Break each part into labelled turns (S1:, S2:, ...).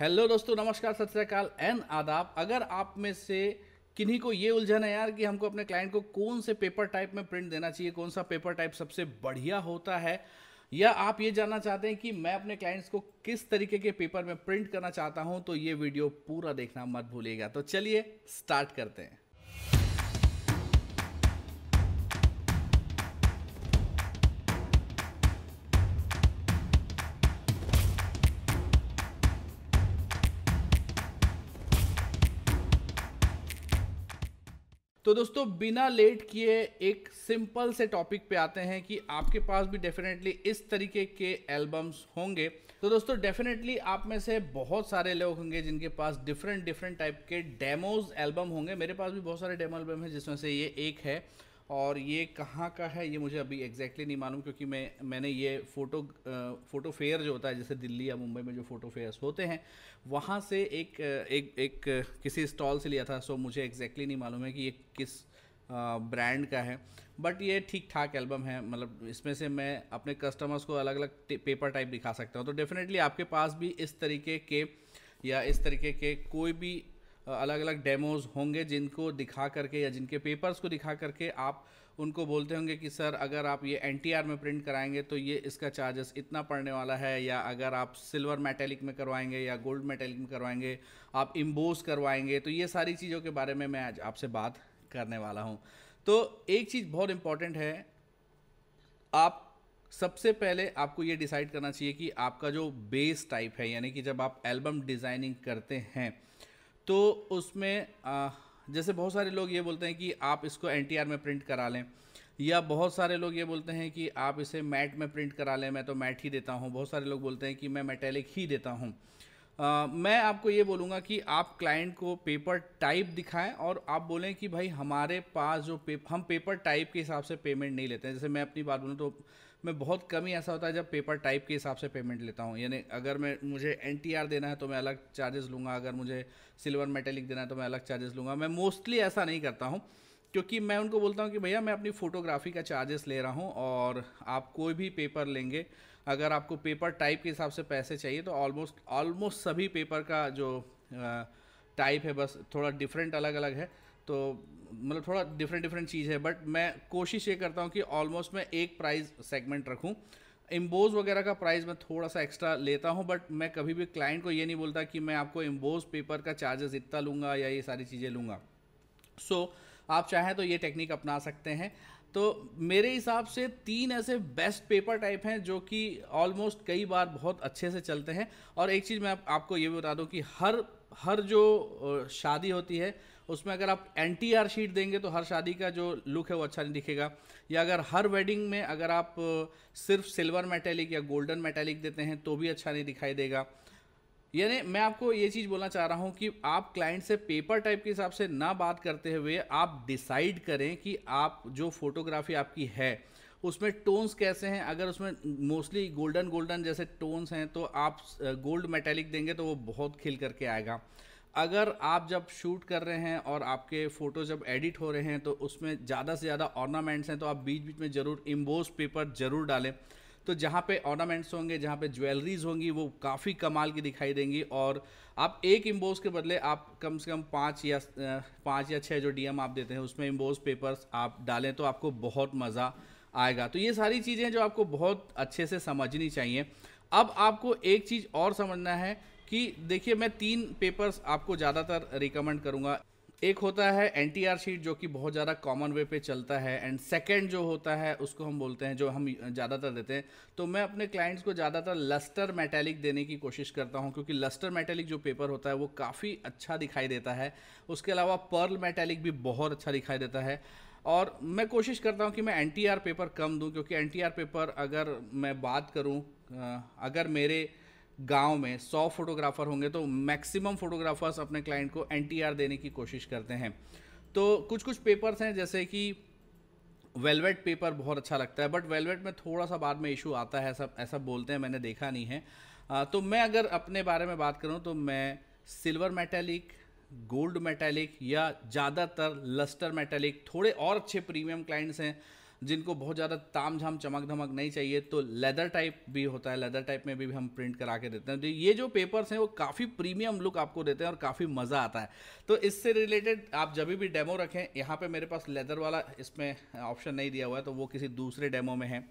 S1: hello दोस्तों नमस्कार सत श्रीकाल एन आदाब अगर आप में से किन्हीं को ये उलझन है यार कि हमको अपने क्लाइंट को कौन से पेपर टाइप में प्रिंट देना चाहिए कौन सा पेपर टाइप सबसे बढ़िया होता है या आप ये जानना चाहते हैं कि मैं अपने क्लाइंट्स को किस तरीके के पेपर में प्रिंट करना चाहता हूँ तो ये वीडियो पूरा देखना मत भूलिएगा तो चलिए स्टार्ट करते हैं तो दोस्तों बिना लेट किए एक सिंपल से टॉपिक पे आते हैं कि आपके पास भी डेफिनेटली इस तरीके के एल्बम्स होंगे तो दोस्तों डेफिनेटली आप में से बहुत सारे लोग होंगे जिनके पास डिफरेंट डिफरेंट टाइप के डेमोज एल्बम होंगे मेरे पास भी बहुत सारे डेमो एल्बम हैं जिसमें से ये एक है और ये कहाँ का है ये मुझे अभी एग्जैक्टली नहीं मालूम क्योंकि मैं मैंने ये फ़ोटो फ़ोटो फेयर जो होता है जैसे दिल्ली या मुंबई में जो फ़ोटो फेयर्स होते हैं वहाँ से एक एक एक किसी स्टॉल से लिया था सो मुझे एग्जैक्टली नहीं मालूम है कि ये किस ब्रांड का है बट ये ठीक ठाक एल्बम है मतलब इसमें से मैं अपने कस्टमर्स को अलग अलग पेपर टाइप दिखा सकता हूँ तो डेफिनेटली आपके पास भी इस तरीके के या इस तरीके के कोई भी अलग अलग डेमोज़ होंगे जिनको दिखा करके या जिनके पेपर्स को दिखा करके आप उनको बोलते होंगे कि सर अगर आप ये एन में प्रिंट कराएंगे तो ये इसका चार्जेस इतना पड़ने वाला है या अगर आप सिल्वर मेटेलिक में करवाएंगे या गोल्ड मेटेलिक में करवाएंगे आप इम्बोज करवाएंगे तो ये सारी चीज़ों के बारे में मैं आज आपसे बात करने वाला हूँ तो एक चीज़ बहुत इम्पॉर्टेंट है आप सबसे पहले आपको ये डिसाइड करना चाहिए कि आपका जो बेस टाइप है यानी कि जब आप एल्बम डिज़ाइनिंग करते हैं तो उसमें आ, जैसे बहुत सारे लोग ये बोलते हैं कि आप इसको एन में प्रिंट करा लें या बहुत सारे लोग ये बोलते हैं कि आप इसे मैट में प्रिंट करा लें मैं तो मैट ही देता हूँ बहुत सारे लोग बोलते हैं कि मैं मेटेलिक ही देता हूँ मैं आपको ये बोलूँगा कि आप क्लाइंट को पेपर टाइप दिखाएं और आप बोलें कि भाई हमारे पास जो पे हम पेपर टाइप के हिसाब से पेमेंट नहीं लेते हैं जैसे मैं अपनी बात बोलूँ तो मैं बहुत कम ही ऐसा होता है जब पेपर टाइप के हिसाब से पेमेंट लेता हूँ यानी अगर मैं मुझे एन देना है तो मैं अलग चार्जेस लूँगा अगर मुझे सिल्वर मेटेलिक देना है तो मैं अलग चार्जेस लूँगा मैं मोस्टली ऐसा नहीं करता हूँ क्योंकि मैं उनको बोलता हूँ कि भैया मैं अपनी फ़ोटोग्राफी का चार्जेस ले रहा हूँ और आप कोई भी पेपर लेंगे अगर आपको पेपर टाइप के हिसाब से पैसे चाहिए तो ऑलमोस्ट ऑलमोस्ट सभी पेपर का जो टाइप है बस थोड़ा डिफरेंट अलग अलग है तो मतलब थोड़ा डिफरेंट डिफरेंट चीज़ है बट मैं कोशिश ये करता हूँ कि ऑलमोस्ट मैं एक प्राइस सेगमेंट रखूँ इम्बोज वगैरह का प्राइस मैं थोड़ा सा एक्स्ट्रा लेता हूँ बट मैं कभी भी क्लाइंट को ये नहीं बोलता कि मैं आपको इम्बोज पेपर का चार्जेस इतना लूँगा या ये सारी चीज़ें लूँगा सो so, आप चाहें तो ये टेक्निक अपना सकते हैं तो मेरे हिसाब से तीन ऐसे बेस्ट पेपर टाइप हैं जो कि ऑलमोस्ट कई बार बहुत अच्छे से चलते हैं और एक चीज़ मैं आप, आपको ये भी बता दूँ कि हर हर जो शादी होती है उसमें अगर आप एन टी आर शीट देंगे तो हर शादी का जो लुक है वो अच्छा नहीं दिखेगा या अगर हर वेडिंग में अगर आप सिर्फ सिल्वर मेटेलिक या गोल्डन मेटेलिक देते हैं तो भी अच्छा नहीं दिखाई देगा यानी मैं आपको ये चीज़ बोलना चाह रहा हूँ कि आप क्लाइंट से पेपर टाइप के हिसाब से ना बात करते हुए आप डिसाइड करें कि आप जो फोटोग्राफी आपकी है उसमें टोन्स कैसे हैं अगर उसमें मोस्टली गोल्डन गोल्डन जैसे टोन्स हैं तो आप गोल्ड मेटेलिक देंगे तो वो बहुत खिल करके आएगा अगर आप जब शूट कर रहे हैं और आपके फ़ोटो जब एडिट हो रहे हैं तो उसमें ज़्यादा से ज़्यादा ऑर्नामेंट्स हैं तो आप बीच बीच में ज़रूर इम्बोज पेपर ज़रूर डालें तो जहाँ पे ऑर्नामेंट्स होंगे जहाँ पे ज्वेलरीज होंगी वो काफ़ी कमाल की दिखाई देंगी और आप एक इम्बोज के बदले आप कम से कम पाँच या पाँच या छः जो डीएम आप देते हैं उसमें इम्बोज पेपर्स आप डालें तो आपको बहुत मज़ा आएगा तो ये सारी चीज़ें जो आपको बहुत अच्छे से समझनी चाहिए अब आपको एक चीज़ और समझना है कि देखिए मैं तीन पेपर्स आपको ज़्यादातर रिकमेंड करूँगा एक होता है एन शीट जो कि बहुत ज़्यादा कॉमन वे पे चलता है एंड सेकेंड जो होता है उसको हम बोलते हैं जो हम ज़्यादातर देते हैं तो मैं अपने क्लाइंट्स को ज़्यादातर लस्टर मेटेलिक देने की कोशिश करता हूँ क्योंकि लस्टर मेटेलिक जो पेपर होता है वो काफ़ी अच्छा दिखाई देता है उसके अलावा पर्ल मेटेलिक भी बहुत अच्छा दिखाई देता है और मैं कोशिश करता हूँ कि मैं एन पेपर कम दूँ क्योंकि एन पेपर अगर मैं बात करूँ अगर मेरे गांव में 100 फोटोग्राफर होंगे तो मैक्सिमम फोटोग्राफर्स अपने क्लाइंट को एन देने की कोशिश करते हैं तो कुछ कुछ पेपर्स हैं जैसे कि वेलवेट पेपर बहुत अच्छा लगता है बट वेलवेट में थोड़ा सा बाद में इशू आता है सब ऐसा बोलते हैं मैंने देखा नहीं है आ, तो मैं अगर अपने बारे में बात करूँ तो मैं सिल्वर मेटेलिक गोल्ड मेटेलिक या ज़्यादातर लस्टर मेटेलिक थोड़े और अच्छे प्रीमियम क्लाइंट्स हैं जिनको बहुत ज़्यादा ताम झाम चमक धमक नहीं चाहिए तो लेदर टाइप भी होता है लेदर टाइप में भी हम प्रिंट करा के देते हैं तो ये जो पेपर्स हैं वो काफ़ी प्रीमियम लुक आपको देते हैं और काफ़ी मज़ा आता है तो इससे रिलेटेड आप जब भी डेमो रखें यहाँ पर मेरे पास लेदर वाला इसमें ऑप्शन नहीं दिया हुआ है तो वो किसी दूसरे डेमो में है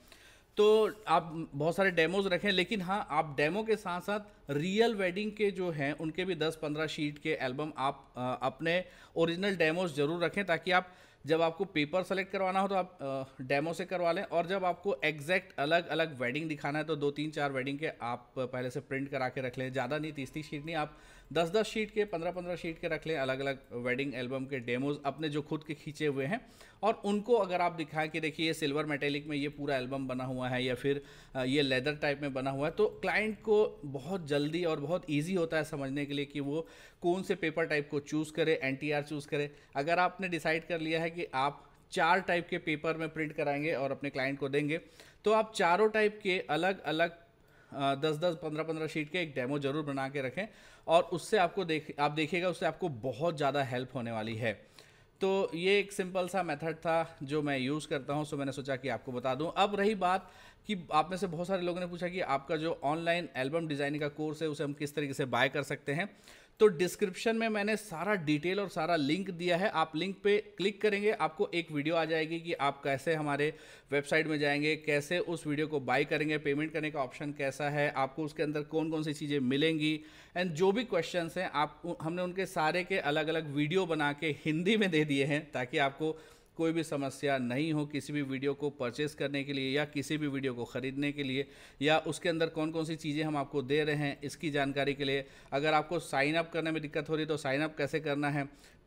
S1: तो आप बहुत सारे डेमोज रखें लेकिन हाँ आप डेमो के साथ साथ रियल वेडिंग के जो हैं उनके भी 10-15 शीट के एल्बम आप आ, अपने ओरिजिनल डेमोज ज़रूर रखें ताकि आप जब आपको पेपर सेलेक्ट करवाना हो तो आप डेमो से करवा लें और जब आपको एग्जैक्ट अलग अलग वेडिंग दिखाना है तो दो तीन चार वेडिंग के आप पहले से प्रिंट करा के रख लें ज़्यादा नहीं तीस तीस शीट नहीं आप दस दस शीट के पंद्रह पंद्रह शीट के रख लें अलग अलग वेडिंग एल्बम के डेमोज अपने जो खुद के खींचे हुए हैं और उनको अगर आप दिखाएं कि देखिए ये सिल्वर मेटेलिक में ये पूरा एल्बम बना हुआ है या फिर ये लेदर टाइप में बना हुआ है तो क्लाइंट को बहुत जल्दी और बहुत ईजी होता है समझने के लिए कि वो कौन से पेपर टाइप को चूज़ करे एन टी चूज़ करे अगर आपने डिसाइड कर लिया है कि आप चार टाइप के पेपर में प्रिंट कराएंगे और अपने क्लाइंट को देंगे तो आप चारों टाइप के अलग अलग दस दस पंद्रह पंद्रह शीट के एक डेमो जरूर बना के रखें और उससे आपको देख आप देखिएगा उससे आपको बहुत ज़्यादा हेल्प होने वाली है तो ये एक सिंपल सा मेथड था जो मैं यूज़ करता हूँ सो मैंने सोचा कि आपको बता दूँ अब रही बात कि आप में से बहुत सारे लोगों ने पूछा कि आपका जो ऑनलाइन एल्बम डिज़ाइनिंग का कोर्स है उसे हम किस तरीके से बाय कर सकते हैं तो डिस्क्रिप्शन में मैंने सारा डिटेल और सारा लिंक दिया है आप लिंक पे क्लिक करेंगे आपको एक वीडियो आ जाएगी कि आप कैसे हमारे वेबसाइट में जाएंगे कैसे उस वीडियो को बाय करेंगे पेमेंट करने का ऑप्शन कैसा है आपको उसके अंदर कौन कौन सी चीज़ें मिलेंगी एंड जो भी क्वेश्चन हैं आप हमने उनके सारे के अलग अलग वीडियो बना के हिंदी में दे दिए हैं ताकि आपको कोई भी समस्या नहीं हो किसी भी वीडियो को परचेस करने के लिए या किसी भी वीडियो को ख़रीदने के लिए या उसके अंदर कौन कौन सी चीज़ें हम आपको दे रहे हैं इसकी जानकारी के लिए अगर आपको साइन अप करने में दिक्कत हो रही है तो साइन अप कैसे करना है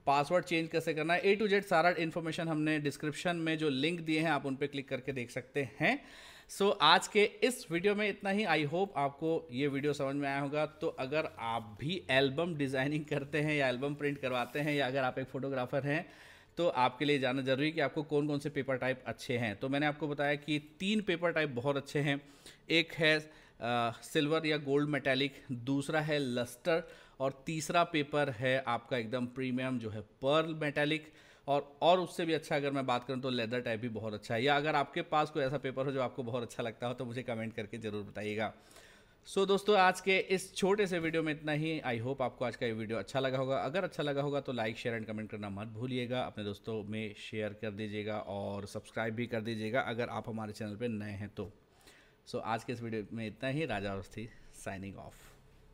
S1: पासवर्ड चेंज कैसे करना है ए टू जेड सारा इन्फॉर्मेशन हमने डिस्क्रिप्शन में जो लिंक दिए हैं आप उन पर क्लिक करके देख सकते हैं सो so, आज के इस वीडियो में इतना ही आई होप आपको ये वीडियो समझ में आया होगा तो अगर आप भी एल्बम डिज़ाइनिंग करते हैं या एल्बम प्रिंट करवाते हैं या अगर आप एक फ़ोटोग्राफ़र हैं तो आपके लिए जानना जरूरी है कि आपको कौन कौन से पेपर टाइप अच्छे हैं तो मैंने आपको बताया कि तीन पेपर टाइप बहुत अच्छे हैं एक है सिल्वर या गोल्ड मेटेलिक दूसरा है लस्टर और तीसरा पेपर है आपका एकदम प्रीमियम जो है पर्ल मेटेलिक और और उससे भी अच्छा अगर मैं बात करूं तो लेदर टाइप भी बहुत अच्छा है या अगर आपके पास कोई ऐसा पेपर हो जो आपको बहुत अच्छा लगता हो तो मुझे कमेंट करके ज़रूर बताइएगा सो so, दोस्तों आज के इस छोटे से वीडियो में इतना ही आई होप आपको आज का ये वीडियो अच्छा लगा होगा अगर अच्छा लगा होगा तो लाइक शेयर एंड कमेंट करना मत भूलिएगा अपने दोस्तों में शेयर कर दीजिएगा और सब्सक्राइब भी कर दीजिएगा अगर आप हमारे चैनल पर नए हैं तो सो so, आज के इस वीडियो में इतना ही राजा अवस्थी साइनिंग ऑफ